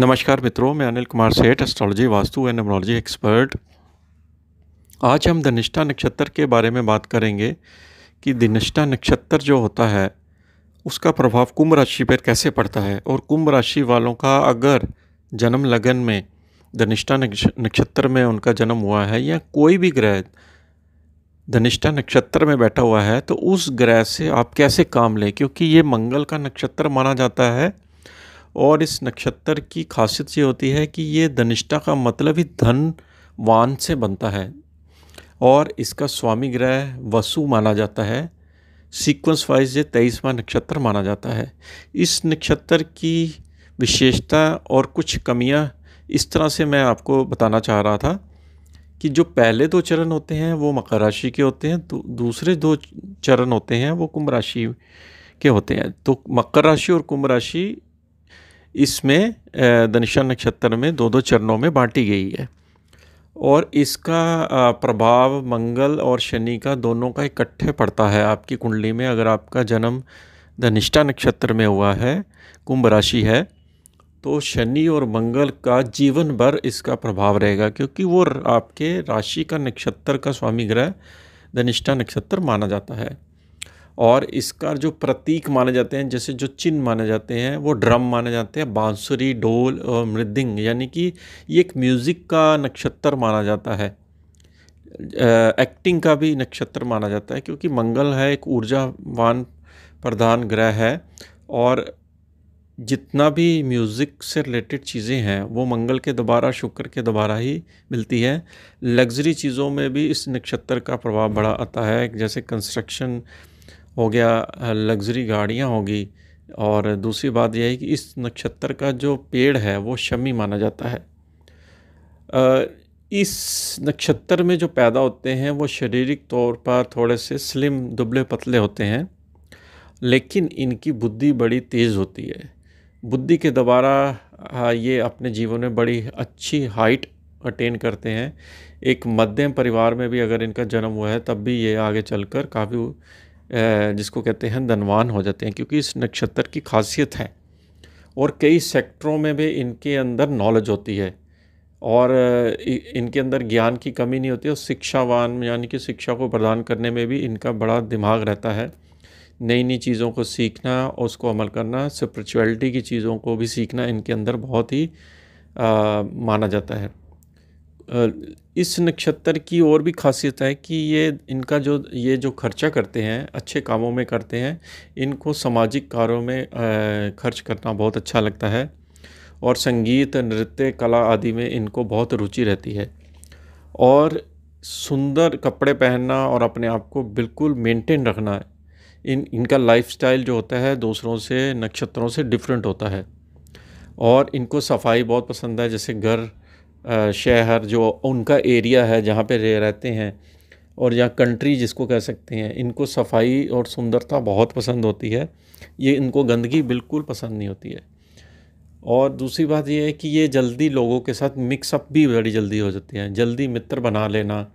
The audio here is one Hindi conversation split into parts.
नमस्कार मित्रों मैं Anil Kumar Seth astrology vastu and numerology expert आज हम धनिष्ठा नक्षत्र के बारे में बात करेंगे कि धनिष्ठा नक्षत्र जो होता है उसका प्रभाव कुंभ राशि पर कैसे पड़ता है और कुंभ राशि वालों का अगर जन्म लगन में धनिष्ठा नक्षत्र में उनका जन्म हुआ है या कोई भी ग्रह धनिष्ठा नक्षत्र में बैठा हुआ है तो उस ग्रह से आप कैसे काम लें क्योंकि ये मंगल का नक्षत्र माना जाता है और इस नक्षत्र की खासियत ये होती है कि ये धनिष्ठा का मतलब ही धनवान से बनता है और इसका स्वामी ग्रह वसु माना जाता है सीक्वेंस वाइज ये तेईसवा नक्षत्र माना जाता है इस नक्षत्र की विशेषता और कुछ कमियां इस तरह से मैं आपको बताना चाह रहा था कि जो पहले दो चरण होते हैं वो मकर राशि के होते हैं तो दूसरे दो चरण होते हैं वो कुंभ राशि के होते हैं तो मकर राशि और कुंभ राशि इसमें धनिशा नक्षत्र में दो दो चरणों में बांटी गई है और इसका प्रभाव मंगल और शनि का दोनों का इकट्ठे पड़ता है आपकी कुंडली में अगर आपका जन्म धनिष्ठा नक्षत्र में हुआ है कुंभ राशि है तो शनि और मंगल का जीवन भर इसका प्रभाव रहेगा क्योंकि वो आपके राशि का नक्षत्र का स्वामी ग्रह धनिष्ठा नक्षत्र माना जाता है और इसका जो प्रतीक माने जाते हैं जैसे जो चिन्ह माने जाते हैं वो ड्रम माने जाते हैं बांसुरी ढोल और मृदिंग यानी कि ये एक म्यूज़िक का नक्षत्र माना जाता है एक्टिंग का भी नक्षत्र माना जाता है क्योंकि मंगल है एक ऊर्जावान प्रधान ग्रह है और जितना भी म्यूज़िक से रिलेटेड चीज़ें हैं वो मंगल के दोबारा शुक्र के दोबारा ही मिलती है लग्जरी चीज़ों में भी इस नक्षत्र का प्रभाव बड़ा आता है जैसे कंस्ट्रक्शन हो गया लग्जरी गाड़ियाँ होगी और दूसरी बात यह है कि इस नक्षत्र का जो पेड़ है वो शमी माना जाता है इस नक्षत्र में जो पैदा होते हैं वो शारीरिक तौर पर थोड़े से स्लिम दुबले पतले होते हैं लेकिन इनकी बुद्धि बड़ी तेज़ होती है बुद्धि के द्वारा ये अपने जीवन में बड़ी अच्छी हाइट अटेन करते हैं एक मध्यम परिवार में भी अगर इनका जन्म हुआ है तब भी ये आगे चलकर काफ़ी जिसको कहते हैं धनवान हो जाते हैं क्योंकि इस नक्षत्र की खासियत है और कई सेक्टरों में भी इनके अंदर नॉलेज होती है और इनके अंदर ज्ञान की कमी नहीं होती और शिक्षावान यानी कि शिक्षा को प्रदान करने में भी इनका बड़ा दिमाग रहता है नई नई चीज़ों को सीखना उसको अमल करना स्परिचुअलिटी की चीज़ों को भी सीखना इनके अंदर बहुत ही आ, माना जाता है इस नक्षत्र की और भी खासियत है कि ये इनका जो ये जो खर्चा करते हैं अच्छे कामों में करते हैं इनको सामाजिक कार्यों में खर्च करना बहुत अच्छा लगता है और संगीत नृत्य कला आदि में इनको बहुत रुचि रहती है और सुंदर कपड़े पहनना और अपने आप को बिल्कुल मेंटेन रखना है इन इनका लाइफस्टाइल जो होता है दूसरों से नक्षत्रों से डिफरेंट होता है और इनको सफाई बहुत पसंद है जैसे घर शहर जो उनका एरिया है जहाँ पे रह रहते हैं और या कंट्री जिसको कह सकते हैं इनको सफाई और सुंदरता बहुत पसंद होती है ये इनको गंदगी बिल्कुल पसंद नहीं होती है और दूसरी बात ये है कि ये जल्दी लोगों के साथ मिक्सअप भी बड़ी जल्दी हो जाती है जल्दी मित्र बना लेना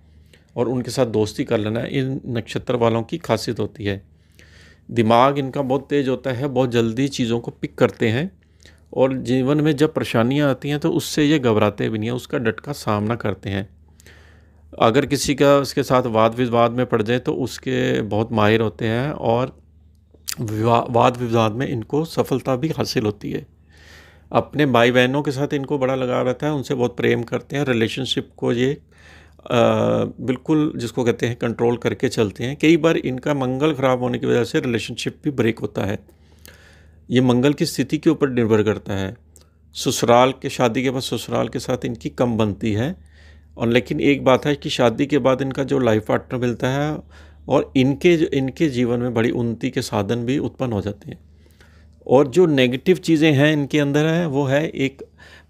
और उनके साथ दोस्ती कर लेना इन नक्षत्र वालों की खासियत होती है दिमाग इनका बहुत तेज़ होता है बहुत जल्दी चीज़ों को पिक करते हैं और जीवन में जब परेशानियाँ आती हैं तो उससे ये घबराते भी नहीं हैं उसका डट का सामना करते हैं अगर किसी का उसके साथ वाद विवाद में पड़ जाए तो उसके बहुत माहिर होते हैं और वाद विवाद में इनको सफलता भी हासिल होती है अपने भाई बहनों के साथ इनको बड़ा लगा रहता है उनसे बहुत प्रेम करते हैं रिलेशनशिप को ये आ, बिल्कुल जिसको कहते हैं कंट्रोल करके चलते हैं कई बार इनका मंगल ख़राब होने की वजह से रिलेशनशिप भी ब्रेक होता है ये मंगल की स्थिति के ऊपर निर्भर करता है ससुराल के शादी के बाद ससुराल के साथ इनकी कम बनती है और लेकिन एक बात है कि शादी के बाद इनका जो लाइफ पार्टनर मिलता है और इनके जो इनके जीवन में बड़ी उन्नति के साधन भी उत्पन्न हो जाते हैं और जो नेगेटिव चीज़ें हैं इनके अंदर हैं वो है एक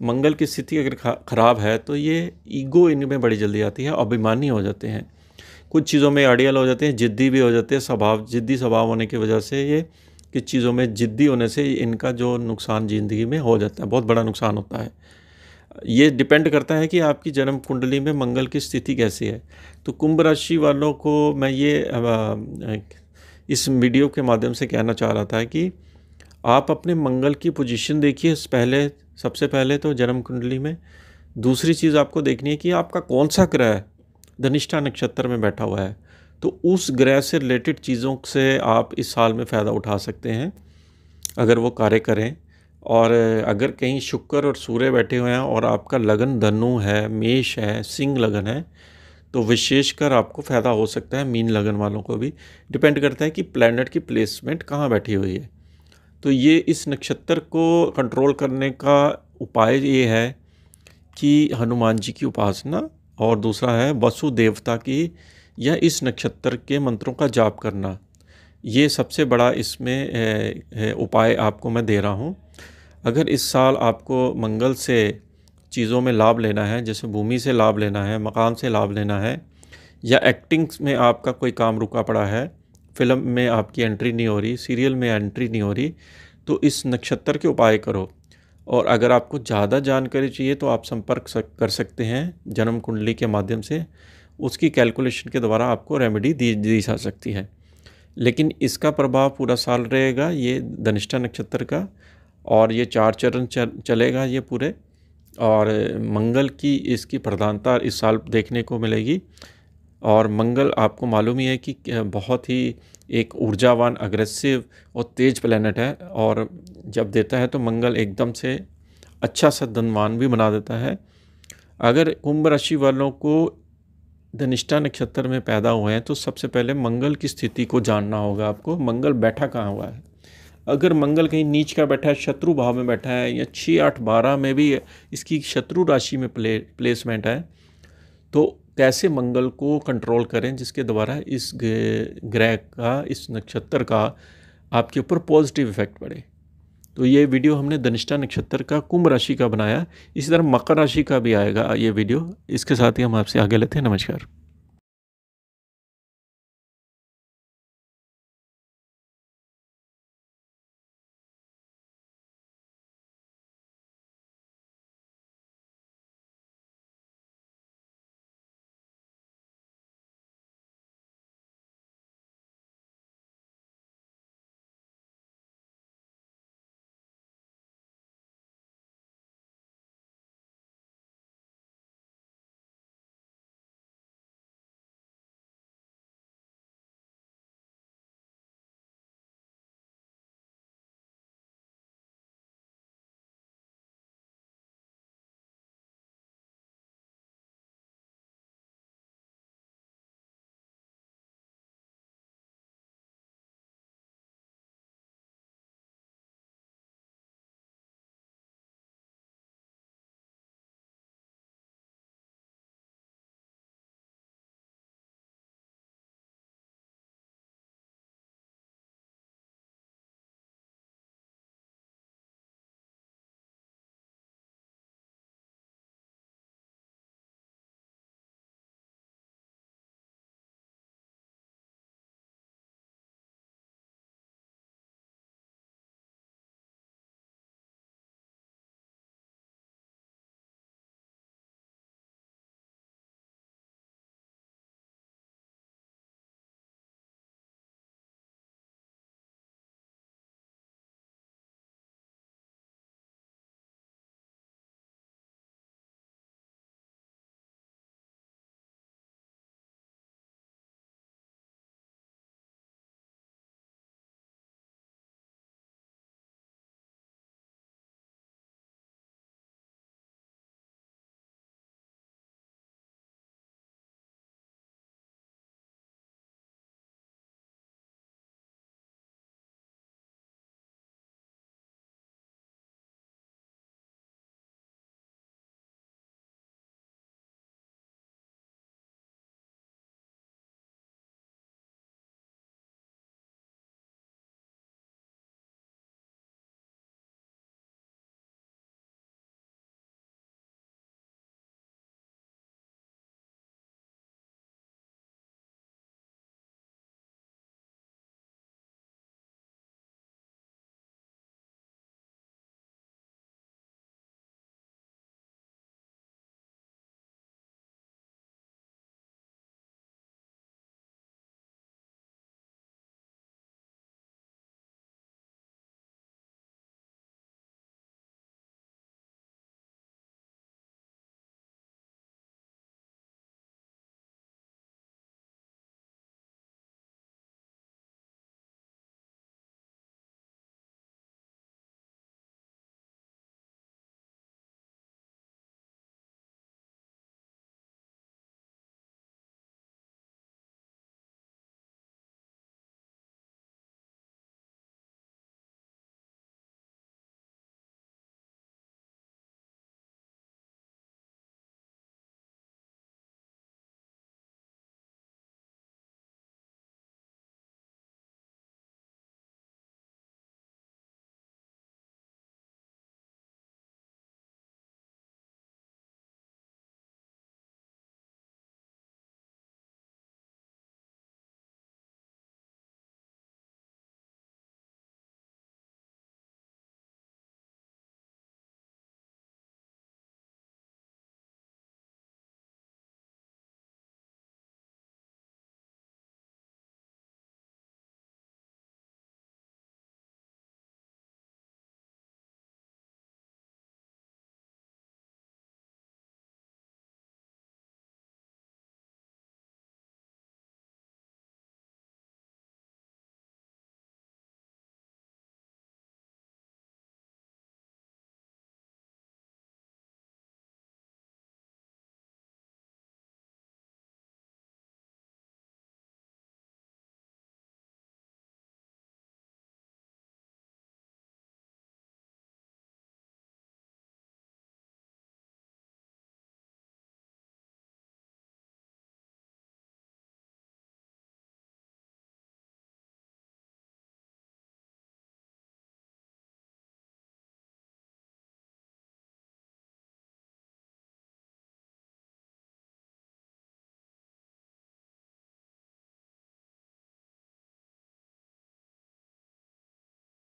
मंगल की स्थिति अगर ख़राब है तो ये ईगो इनमें बड़ी जल्दी आती है अभिमानी हो जाते हैं कुछ चीज़ों में अड़ियल हो जाते हैं जिद्दी भी हो जाते हैं स्वभाव जिद्दी स्वभाव होने की वजह से ये कि चीज़ों में ज़िद्दी होने से इनका जो नुकसान ज़िंदगी में हो जाता है बहुत बड़ा नुकसान होता है ये डिपेंड करता है कि आपकी जन्म कुंडली में मंगल की स्थिति कैसी है तो कुंभ राशि वालों को मैं ये इस वीडियो के माध्यम से कहना चाह रहा था कि आप अपने मंगल की पोजीशन देखिए पहले सबसे पहले तो जन्म कुंडली में दूसरी चीज़ आपको देखनी है कि आपका कौन सा ग्रह धनिष्ठा नक्षत्र में बैठा हुआ है तो उस ग्रह से रिलेटेड चीज़ों से आप इस साल में फ़ायदा उठा सकते हैं अगर वो कार्य करें और अगर कहीं शुक्र और सूर्य बैठे हुए हैं और आपका लगन धनु है मेष है सिंह लगन है तो विशेषकर आपको फ़ायदा हो सकता है मीन लगन वालों को भी डिपेंड करता है कि प्लैनेट की प्लेसमेंट कहाँ बैठी हुई है तो ये इस नक्षत्र को कंट्रोल करने का उपाय ये है कि हनुमान जी की उपासना और दूसरा है वसु देवता की या इस नक्षत्र के मंत्रों का जाप करना ये सबसे बड़ा इसमें उपाय आपको मैं दे रहा हूँ अगर इस साल आपको मंगल से चीज़ों में लाभ लेना है जैसे भूमि से लाभ लेना है मकान से लाभ लेना है या एक्टिंग में आपका कोई काम रुका पड़ा है फिल्म में आपकी एंट्री नहीं हो रही सीरियल में एंट्री नहीं हो रही तो इस नक्षत्र के उपाय करो और अगर आपको ज़्यादा जानकारी चाहिए तो आप संपर्क कर सकते हैं जन्म कुंडली के माध्यम से उसकी कैलकुलेशन के द्वारा आपको रेमेडी दी दी जा सकती है लेकिन इसका प्रभाव पूरा साल रहेगा ये धनिष्ठा नक्षत्र का और ये चार चरण चलेगा ये पूरे और मंगल की इसकी प्रधानता इस साल देखने को मिलेगी और मंगल आपको मालूम ही है कि बहुत ही एक ऊर्जावान अग्रेसिव और तेज प्लानट है और जब देता है तो मंगल एकदम से अच्छा सा धनवान भी बना देता है अगर कुंभ राशि वालों को धनिष्ठा नक्षत्र में पैदा हुए हैं तो सबसे पहले मंगल की स्थिति को जानना होगा आपको मंगल बैठा कहाँ हुआ है अगर मंगल कहीं नीच का बैठा है शत्रु भाव में बैठा है या छः आठ बारह में भी इसकी शत्रु राशि में प्ले प्लेसमेंट है तो कैसे मंगल को कंट्रोल करें जिसके द्वारा इस ग्रह का इस नक्षत्र का आपके ऊपर पॉजिटिव इफेक्ट पड़े तो ये वीडियो हमने धनिष्ठा नक्षत्र का कुंभ राशि का बनाया इसी तरह मकर राशि का भी आएगा ये वीडियो इसके साथ ही हम आपसे आगे लेते हैं नमस्कार